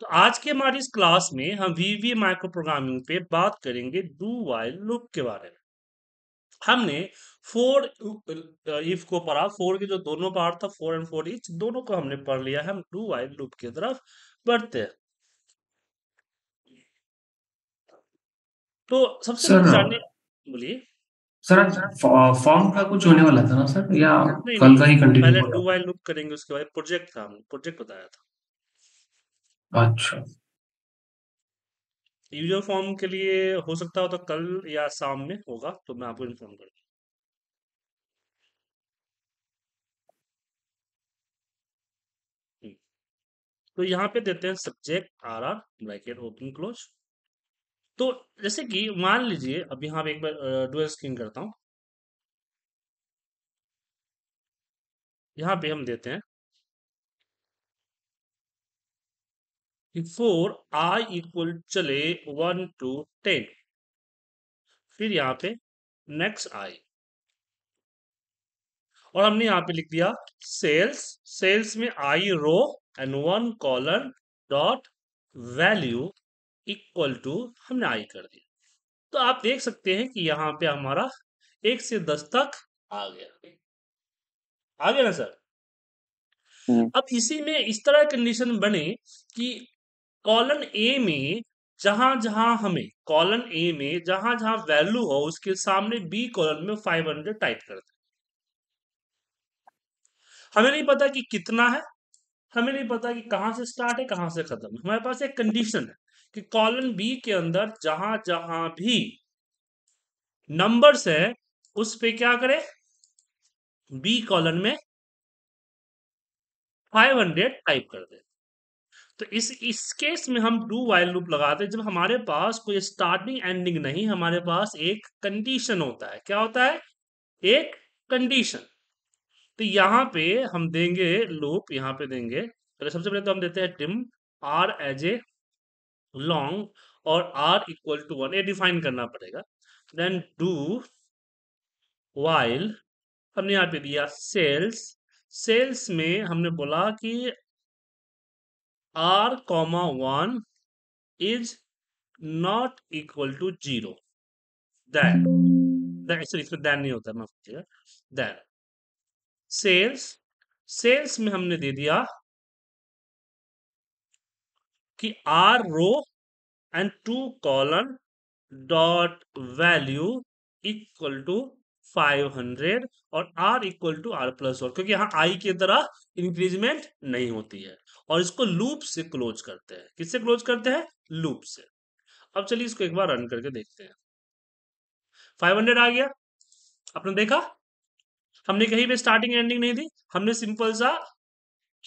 तो आज के हमारी इस क्लास में हम वीवी माइक्रो प्रोग्रामिंग पे बात करेंगे डू वाइल लूप के बारे में हमने फोर इफ uh, को पढ़ा फोर के जो दोनों पार्ट था फोर एंड फोर इच दोनों को हमने पढ़ लिया हम डू वाइल लूप की तरफ बढ़ते हैं तो सबसे जानने बोलिए सर फॉर्म uh, का कुछ होने वाला था ना सर या कल का ही कंटिन्यू पहले डू वाइल लूप करेंगे उसके बाद प्रोजेक्ट था हमने प्रोजेक्ट बताया था अच्छा यूजर फॉर्म के लिए हो सकता हो तो कल या शाम में होगा तो मैं आपको इन्फॉर्म कर दूंगा हम्म। तो यहाँ पे देते हैं subject R R bracket open close तो जैसे कि मान लीजिए अब यहाँ पे एक बार डुअल स्क्रीन करता हूं यहाँ पे हम देते हैं फोर आई इक्वल चले वन टू टेन फिर यहां पे नेक्स्ट आई और हमने यहां पे लिख दिया सेल्स सेल्स में I row and one column dot value equal to हमने आई कर दिया तो आप देख सकते हैं कि यहां पे हमारा एक से दस तक आ गया आ गया ना सर हम्म। अब इसी में इस तरह कंडीशन बने कि कॉलन ए में जहां जहां हमें कॉलन ए में जहां जहां वैल्यू हो उसके सामने बी कॉलन में 500 टाइप कर दें हमें नहीं पता कि कितना है हमें नहीं पता कि कहां से स्टार्ट है कहां से खत्म है हमारे पास एक कंडीशन है कि कॉलन बी के अंदर जहां जहां भी नंबर्स है उस पे क्या करें बी कॉलन में 500 टाइप कर दें तो इस इस केस में हम डू वाइल लूप लगाते हैं जब हमारे पास कोई स्टार्टिंग एंडिंग नहीं हमारे पास एक कंडीशन होता है क्या होता है एक कंडीशन तो यहाँ पे हम देंगे लूप यहाँ पे देंगे पहले सबसे पहले तो हम देते हैं dim R as a long और आर इक्वल टू वन ये डिफाइन करना पड़ेगा देन डू वाइल हमने यहाँ पे दिया सेल्स सेल्स में हमने बोला कि r comma 1 is not equal to 0 then then sorry इसमें then नहीं होता माफ कीजिएगा then sales sales में हमने दे दिया कि r row and two colon dot value equal to 500 और r equal to R plus one क्योंकि यहाँ i की तरह इंक्रीजमेंट नहीं होती है और इसको लूप से क्लोज करते हैं किससे क्लोज करते हैं लूप से अब चलिए इसको एक बार रन करके देखते हैं 500 आ गया आपने देखा हमने कहीं पे स्टार्टिंग एंडिंग नहीं दी हमने सिंपल सा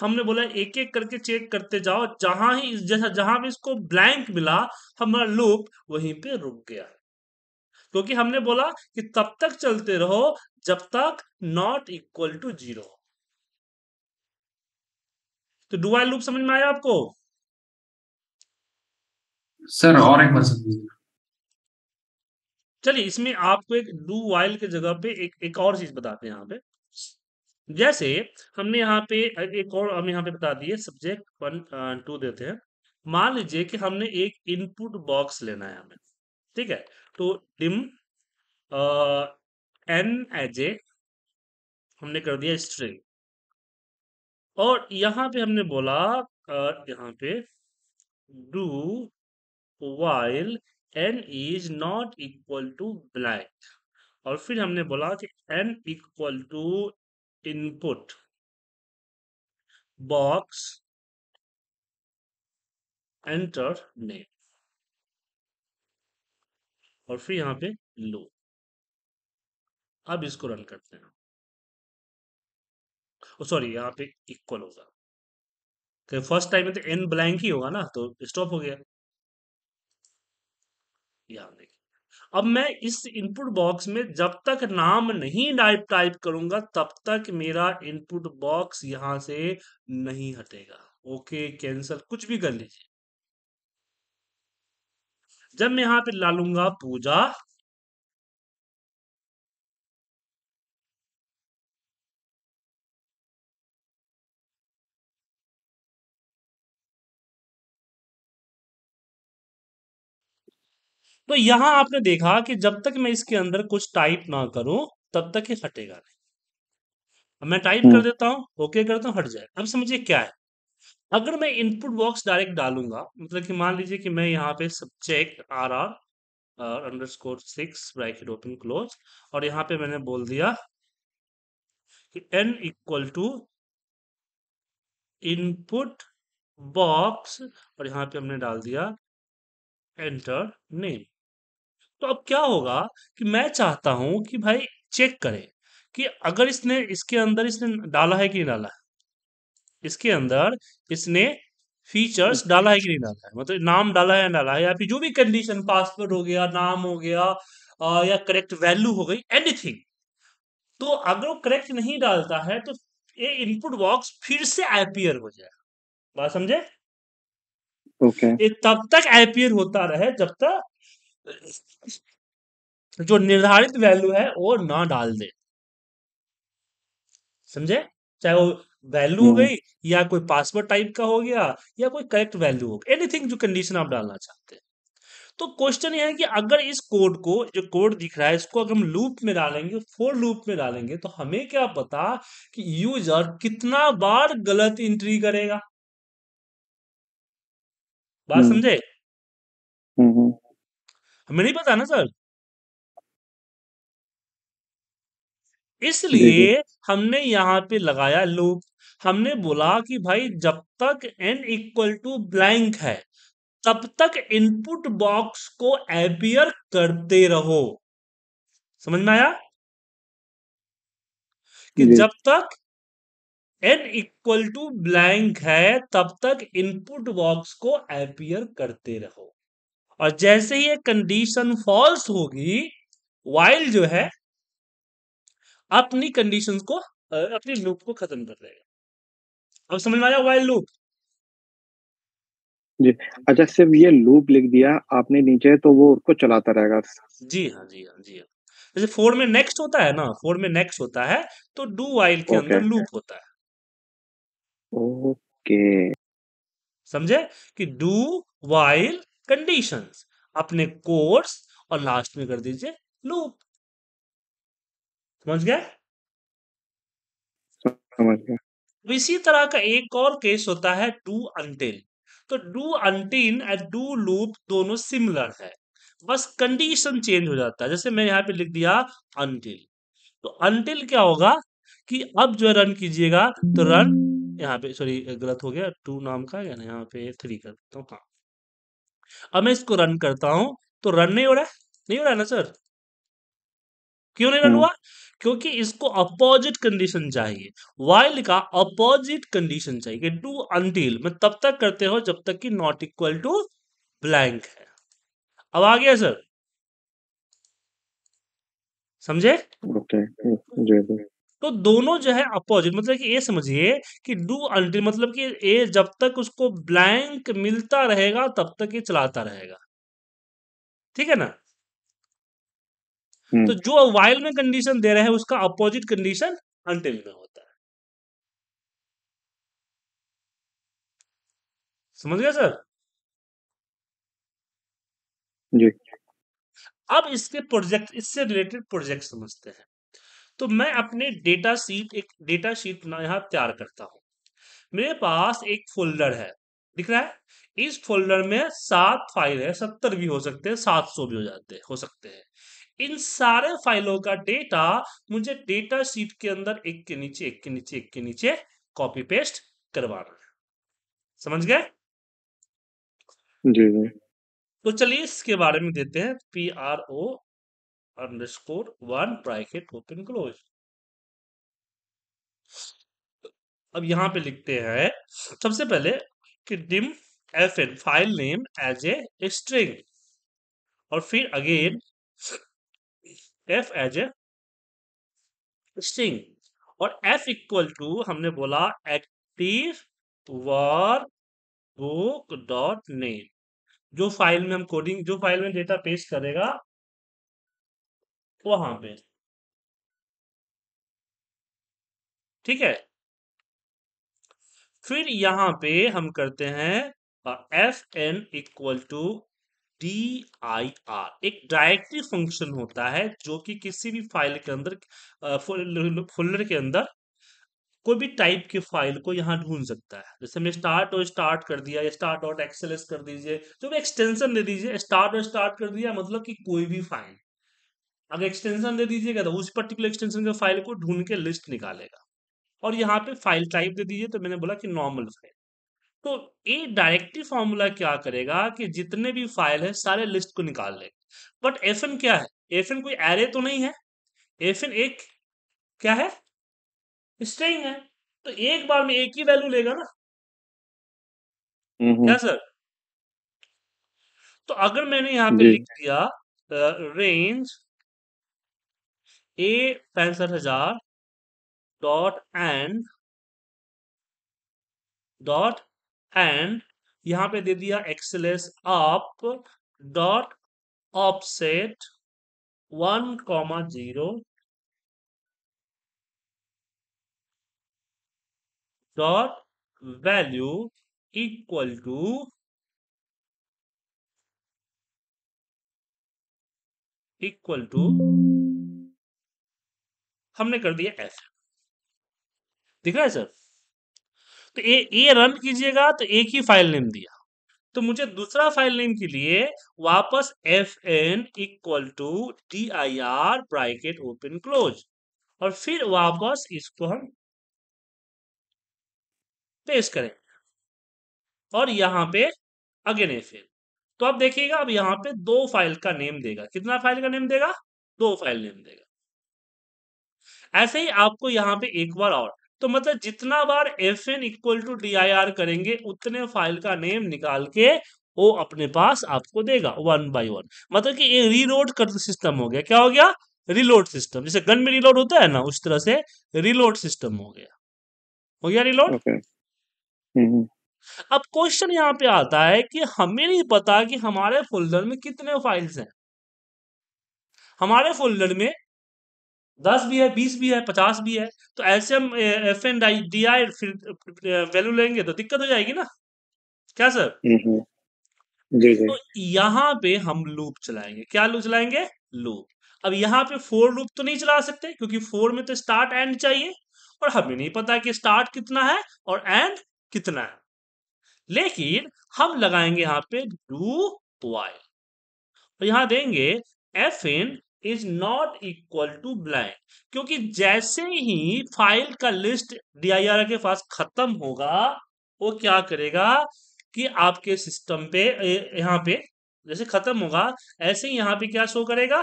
हमने बोला एक एक करके चेक करते जाओ जहां ही जैसा जहां भी इसको ब्लैंक मिला हमारा लूप वहीं पे रुक गया क्योंकि हमने बोला कि तब तक चलते रहो जब तक नॉट इक्वल टू जीरो तो डुआल लूप समझ में आया आपको सर और एक बार चलिए इसमें आपको एक डू वाइल के जगह पे एक एक और चीज बताते हैं यहाँ पे जैसे हमने यहाँ पे एक और हम यहाँ पे बता दिए सब्जेक्ट वन टू देते हैं मान लीजिए कि हमने एक इनपुट बॉक्स लेना है हमें ठीक है तो डिम एन एज ए हमने कर दिया स्ट्रिंग और यहां पे हमने बोला यहां पे do while N is not equal to blank और फिर हमने बोला कि N equal to input box enter name और फिर यहाँ पे लो अब इसको रन करते हैं सॉरी यहाँ पे इक्वल होगा फर्स्ट टाइम में तो एन ब्लैंक ही होगा ना तो स्टॉप हो गया यहाँ देखिए अब मैं इस इनपुट बॉक्स में जब तक नाम नहीं टाइप टाइप करूंगा तब तक मेरा इनपुट बॉक्स यहां से नहीं हटेगा ओके कैंसल कुछ भी कर लीजिए जब मैं यहां पे लालूंगा पूजा तो यहां आपने देखा कि जब तक मैं इसके अंदर कुछ टाइप ना करूं तब तक ये हटेगा नहीं अब मैं टाइप कर हम्म। देता हूं ओके करता हूं हट जाए अब समझिए क्या है अगर मैं इनपुट बॉक्स डायरेक्ट डालूंगा मतलब कि मान लीजिए कि मैं यहाँ पे subject R R underscore six bracket open close और यहाँ पे मैंने बोल दिया कि N equal to input box और यहाँ पे हमने डाल दिया एंटर नेम तो अब क्या होगा कि मैं चाहता हूं कि भाई चेक करें कि अगर इसने इसके अंदर इसने डाला है कि नहीं डाला है इसके अंदर इसने फीचर्स डाला है कि नहीं डाला है मतलब नाम डाला है डाला है या फिर जो भी कंडीशन पासवर्ड हो गया नाम हो गया आ, या करेक्ट वैल्यू हो गई एनीथिंग तो अगर वो करेक्ट नहीं डालता है तो ये इनपुट बॉक्स फिर से एपियर हो जाएगा बात समझे ओके okay. तब तक एपियर होता रहे जब तक जो निर्धारित वैल्यू है वो ना डाल दे समझे चाहे वो वैल्यू हो हम्म। गई या कोई पासवर्ड टाइप का हो गया या कोई करेक्ट वैल्यू हो गया एनीथिंग जो कंडीशन आप डालना चाहते हैं तो क्वेश्चन यह है कि अगर इस कोड को जो कोड दिख रहा है इसको अगर हम लूप में डालेंगे फोर लूप में डालेंगे तो हमें क्या पता कि यूजर कितना बार गलत एंट्री करेगा बात हम्म। समझे हम्म, हमें नहीं पता ना सर इसलिए हमने यहाँ पे लगाया लूप हमने बोला कि भाई जब तक एन इक्वल टू ब्लैंक है तब तक इनपुट बॉक्स को एपियर करते रहो समझ में आया कि जब तक एन इक्वल टू ब्लैंक है तब तक इनपुट बॉक्स को एपियर करते रहो और जैसे ही ये कंडीशन फॉल्स होगी वाइल जो है अपनी कंडीशन को अपनी लूप को खत्म कर देगा अब समझ में आया वाइल लूप जी अच्छा सिर्फ ये लूप लिख दिया आपने नीचे तो वो उसको चलाता रहेगा जी हाँ जी हाँ जी हाँ जैसे फोर में नेक्स्ट होता है ना फोर में नेक्स्ट होता है तो डू वाइल के अंदर लूप होता है ओके समझे कि डू वाइल कंडीशंस अपने कोर्स और लास्ट में कर दीजिए लूप समझ गए समझ गया तो इसी तरह का एक और केस होता है डू अंटिल तो do until and do loop दोनों सिमिलर है बस कंडीशन चेंज हो जाता है जैसे मैं यहाँ पे लिख दिया अंटिल तो अंटिल क्या होगा कि अब जो रन कीजिएगा तो रन यहाँ पे सॉरी गलत हो गया टू नाम का या ना यहाँ पे थ्री कर देता हूँ हाँ अब मैं इसको रन करता हूं तो रन नहीं हो रहा है नहीं हो रहा है ना सर क्यों नहीं रन हम्म। हुआ क्योंकि इसको अपोजिट कंडीशन चाहिए वाइल का अपोजिट कंडीशन चाहिए डू अंटिल में तब तक करते हो जब तक कि नॉट इक्वल टू ब्लैंक है अब आ गया सर समझे okay. तो दोनों जो है अपोजिट मतलब कि ये समझिए कि डू अंटिल मतलब कि ए जब तक उसको ब्लैंक मिलता रहेगा तब तक ये चलाता रहेगा ठीक है ना हम्म। तो जो वाइल में कंडीशन दे रहे हैं उसका अपोजिट कंडीशन अंटिल में होता है समझ गया सर जी अब इसके प्रोजेक्ट इससे रिलेटेड प्रोजेक्ट समझते हैं तो मैं अपने डेटा शीट एक डेटा शीट यहां तैयार करता हूं मेरे पास एक फोल्डर है दिख रहा है इस फोल्डर में सात फाइल है सत्तर भी हो सकते हैं सात सौ भी हो जाते हो सकते हैं इन सारे फाइलों का डेटा मुझे डेटा शीट के अंदर एक के नीचे एक के नीचे एक के नीचे कॉपी पेस्ट करवाना है समझ गए तो चलिए इसके बारे में देते हैं P R O underscore one bracket open close अब यहां पे लिखते हैं सबसे पहले कि dim F N file name as a string और फिर again F as a string और एफ इक्वल टू हमने बोला active workbook dot name जो फाइल में हम कोडिंग जो फाइल में डेटा पेश करेगा वहां पे ठीक है फिर यहां पे हम करते हैं F N equal to D I R एक डायरेक्टरी फंक्शन होता है जो कि किसी भी फाइल के अंदर फोल्डर के अंदर कोई भी टाइप की फाइल को यहाँ ढूंढ सकता है जैसे हमने स्टार्ट और स्टार्ट कर दिया या स्टार्ट डॉट एक्सेलेस कर दीजिए जो भी एक्सटेंशन दे दीजिए स्टार्ट और स्टार्ट कर दिया मतलब कि कोई भी फाइल अगर एक्सटेंशन दे दीजिएगा तो उस पर्टिकुलर एक्सटेंशन के फाइल को ढूंढ के लिस्ट निकालेगा और यहाँ पे फाइल टाइप दे दीजिए तो मैंने बोला कि नॉर्मल फाइल तो ये डायरेक्टिव फॉर्मूला क्या करेगा कि जितने भी फाइल है सारे लिस्ट को निकाल लेगा बट एफ क्या है एफ कोई एरे तो नहीं है एफ एक क्या है स्ट्रिंग है तो एक बार में एक ही वैल्यू लेगा ना क्या सर तो अगर मैंने यहां पे लिख दिया रेंज ए पैंसठ हजार डॉट एंड डॉट एंड यहां पे दे दिया xl up dot offset one comma zero dot value equal to equal to हमने कर दिया एफ दिख रहा है सर तो ए ए रन कीजिएगा तो एक ही फाइल नेम दिया तो मुझे दूसरा फाइल नेम के लिए वापस F N equal to D I R bracket open close और फिर वापस इसको हम पेस्ट करें और यहाँ पे अगेन एफ एन तो आप देखिएगा अब यहां पे दो फाइल का नेम देगा कितना फाइल का नेम देगा दो फाइल नेम देगा ऐसे ही आपको यहाँ पे एक बार और तो मतलब जितना बार F N equal to D I R करेंगे उतने फाइल का नेम निकाल के वो अपने पास आपको देगा वन बाय वन मतलब कि ये रीलोड कर सिस्टम हो गया क्या हो गया रिलोड सिस्टम जैसे गन में रिलोड होता है ना उस तरह से रिलोड सिस्टम हो गया हो गया रिलोड okay. Mm-hmm. अब क्वेश्चन यहाँ पे आता है कि हमें नहीं पता कि हमारे फोल्डर में कितने फाइल्स हैं हमारे फोल्डर में दस भी है बीस भी है पचास भी है तो ऐसे हम एफ एन डी आई फिर वैल्यू लेंगे तो दिक्कत हो जाएगी ना क्या सर हम्म, हम्म। तो यहाँ पे हम लूप चलाएंगे क्या लूप चलाएंगे लूप अब यहाँ पे फोर लूप तो नहीं चला सकते क्योंकि फोर में तो स्टार्ट एंड चाहिए और हमें नहीं पता कि स्टार्ट कितना है और एंड कितना है लेकिन हम लगाएंगे यहाँ पे डू वाइल और यहां देंगे F N is not equal to blank क्योंकि जैसे ही फाइल का लिस्ट डी के पास खत्म होगा वो क्या करेगा कि आपके सिस्टम पे यहाँ पे जैसे खत्म होगा ऐसे ही यहाँ पे क्या शो करेगा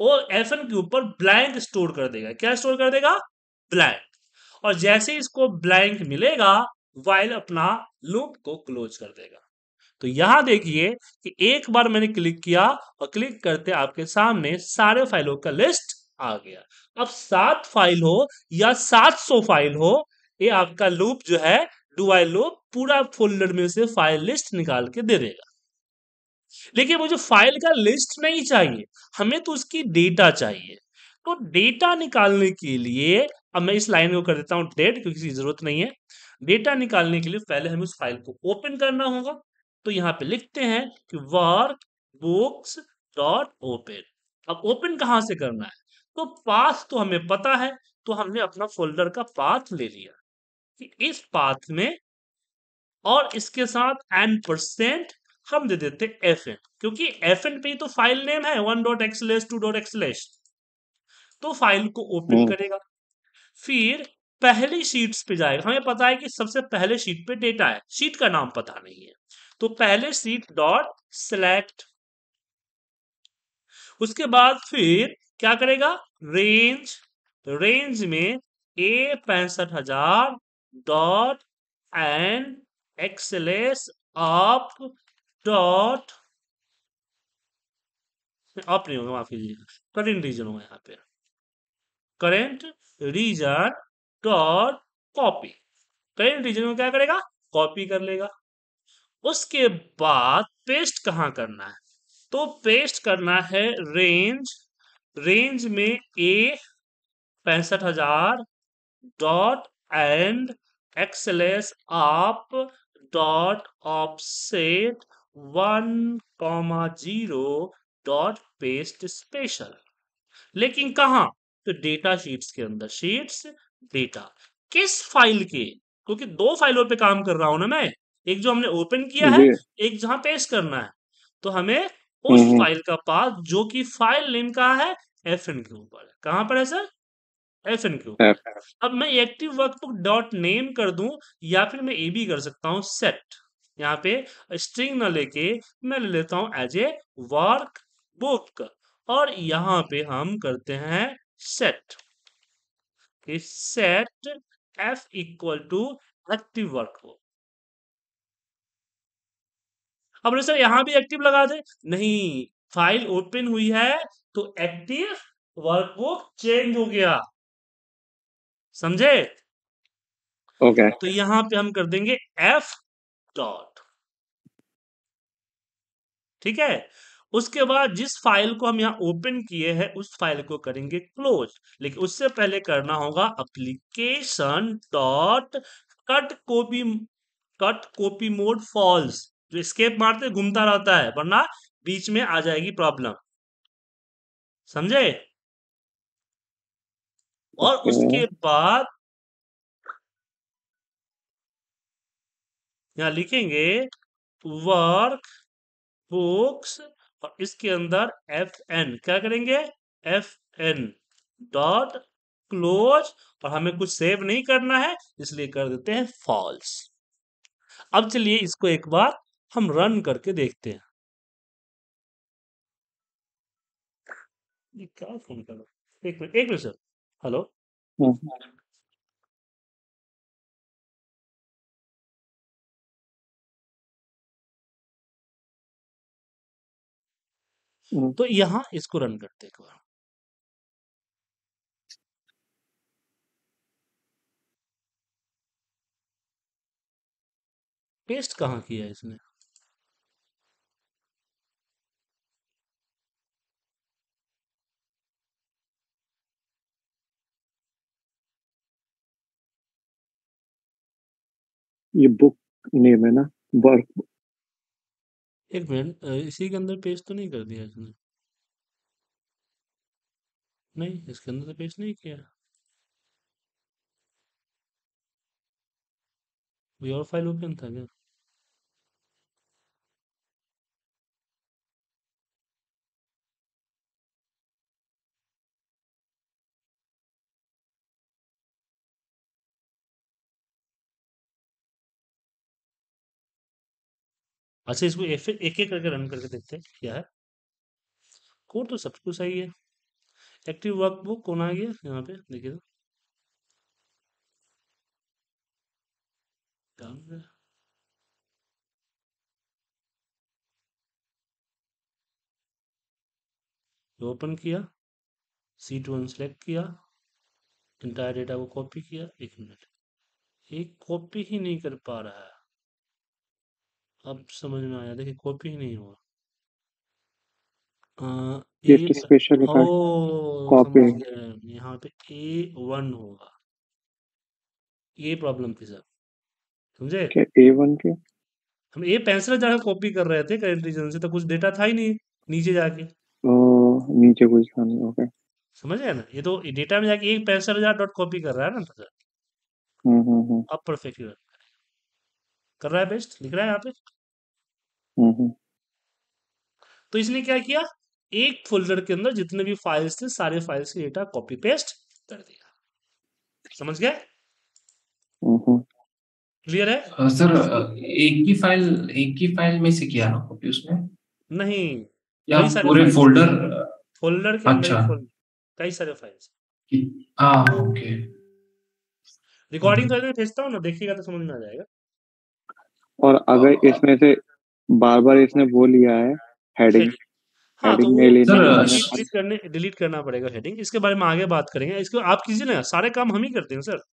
वो एफ के ऊपर ब्लैंक स्टोर कर देगा क्या स्टोर कर देगा ब्लैंक और जैसे इसको ब्लैंक मिलेगा वाइल अपना लूप को क्लोज कर देगा तो यहां देखिए कि एक बार मैंने क्लिक किया और क्लिक करते आपके सामने सारे फाइलों का लिस्ट आ गया अब सात फाइल हो या सात सौ फाइल हो ये आपका लूप जो है डुआई लूप पूरा फोल्डर में से फाइल लिस्ट निकाल के दे देगा लेकिन मुझे फाइल का लिस्ट नहीं चाहिए हमें तो उसकी डेटा चाहिए तो डेटा निकालने के लिए अब मैं इस लाइन को कर देता हूं डेट क्योंकि जरूरत नहीं है डेटा निकालने के लिए पहले हमें उस फाइल को ओपन करना होगा तो यहाँ पे लिखते हैं कि वर्क बुक्स डॉट ओपन अब ओपन कहाँ से करना है तो पाथ तो हमें पता है तो हमने अपना फोल्डर का पाथ ले लिया कि इस पाथ में और इसके साथ एन परसेंट हम दे देते एफ एन क्योंकि एफ एन पे तो फाइल नेम है one dot xlsx two dot xlsx तो फाइल को ओपन हम्म। करेगा फिर पहली शीट्स पे जाएगा हमें पता है कि सबसे पहले शीट पे डेटा है शीट का नाम पता नहीं है तो पहले सीट डॉट सेलेक्ट उसके बाद फिर क्या करेगा रेंज रेंज में ए पैंसठ हजार dot end xl up dot आप नहीं होगा माफी कीजिएगा करेंट रीजन होगा यहाँ पे current region dot copy current region में क्या करेगा कॉपी कर लेगा उसके बाद पेस्ट कहाँ करना है तो पेस्ट करना है रेंज रेंज में ए पैंसठ हजार dot end xl up dot set one comma zero dot paste special लेकिन कहा तो डेटा शीट्स के अंदर शीट्स डेटा किस फाइल के क्योंकि दो फाइलों पे काम कर रहा हूं ना मैं एक जो हमने ओपन किया है एक जहां पेश करना है तो हमें उस फाइल हम्म, हम्म। का पाथ जो कि फाइल नेम का है एफ एन के ऊपर है कहां पर है सर एफ एन के ऊपर अब मैं एक्टिव वर्कबुक डॉट नेम कर दूं या फिर मैं ए बी कर सकता हूं सेट यहाँ पे स्ट्रिंग ना लेके मैं ले लेता हूं एज ए वर्क बुक और यहाँ पे हम करते हैं set set F equal to active workbook अब सर यहां भी एक्टिव लगा दे नहीं फाइल ओपन हुई है तो एक्टिव वर्कबुक चेंज हो गया समझे ओके तो यहां पे हम कर देंगे एफ डॉट ठीक है उसके बाद जिस फाइल को हम यहाँ ओपन किए हैं उस फाइल को करेंगे क्लोज लेकिन उससे पहले करना होगा application dot cut copy cut copy mode false जो तो स्केप मारते घूमता रहता है वरना बीच में आ जाएगी प्रॉब्लम समझे और उसके बाद यहां लिखेंगे वर्क बुक्स और इसके अंदर एफ एन क्या करेंगे एफ एन डॉट क्लोज और हमें कुछ सेव नहीं करना है इसलिए कर देते हैं फॉल्स अब चलिए इसको एक बार हम रन करके देखते हैं ये क्या फोन कर एक मिनट एक मिनट सर हेलो हम्म। तो यहां इसको रन करते एक बार पेस्ट कहाँ किया इसने ये बुक नेम है ना वर्क एक मिनट इसी के अंदर पेस्ट तो नहीं कर दिया इसने नहीं इसके अंदर तो पेस्ट नहीं किया और फाइल ओपन था क्या अच्छा इसको एक एक करके रन करके देखते हैं क्या है कोर तो सब कुछ सही है एक्टिव वर्क बुक कौन आ गया यहाँ पे देखिए तो ओपन किया सीट वन सेलेक्ट किया इंटायर डेटा को कॉपी किया एक मिनट एक कॉपी ही नहीं कर पा रहा है अब समझ में आया देखिए कॉपी ही नहीं हुआ अ, गिफ्ट ए स्पेशल कॉपी यहाँ पे A1 होगा। ये प्रॉब्लम थी सर, समझे? क्या ए1 के? हम A65 जाके कॉपी कर रहे थे करेंट से तो कुछ डेटा था ही नहीं, नीचे जाके। ओह! नीचे कुछ था नहीं, ओके। समझ गया ना? ये तो डेटा में जाके एक A65 हजार डॉट कॉपी कर रहा है ना सर। हुँ, हम्म, हुँ, हम्म, हम्म। अब परफेक्ट कर रहा है बेस्ट? लिख रहा है यहाँ पे? तो इसने क्या किया एक फोल्डर के अंदर जितने भी फाइल्स थे सारे फाइल्स के डेटा कॉपी पेस्ट कर दिया समझ गए क्लियर है सर एक की फाइल एक ही फाइल में से किया ना कॉपी उसमें नहीं या पूरे फोल्डर फोल्डर के अच्छा कई सारे फाइल्स ओके रिकॉर्डिंग भेजता हूँ ना देखिएगा तो समझ में आ जाएगा और अगर इसमें से बार बार इसने वो लिया है हेडिंग डिलीट डिलीट करना पड़ेगा हेडिंग इसके बारे में आगे बात करेंगे इसको आप कीजिए ना सारे काम हम ही करते हैं सर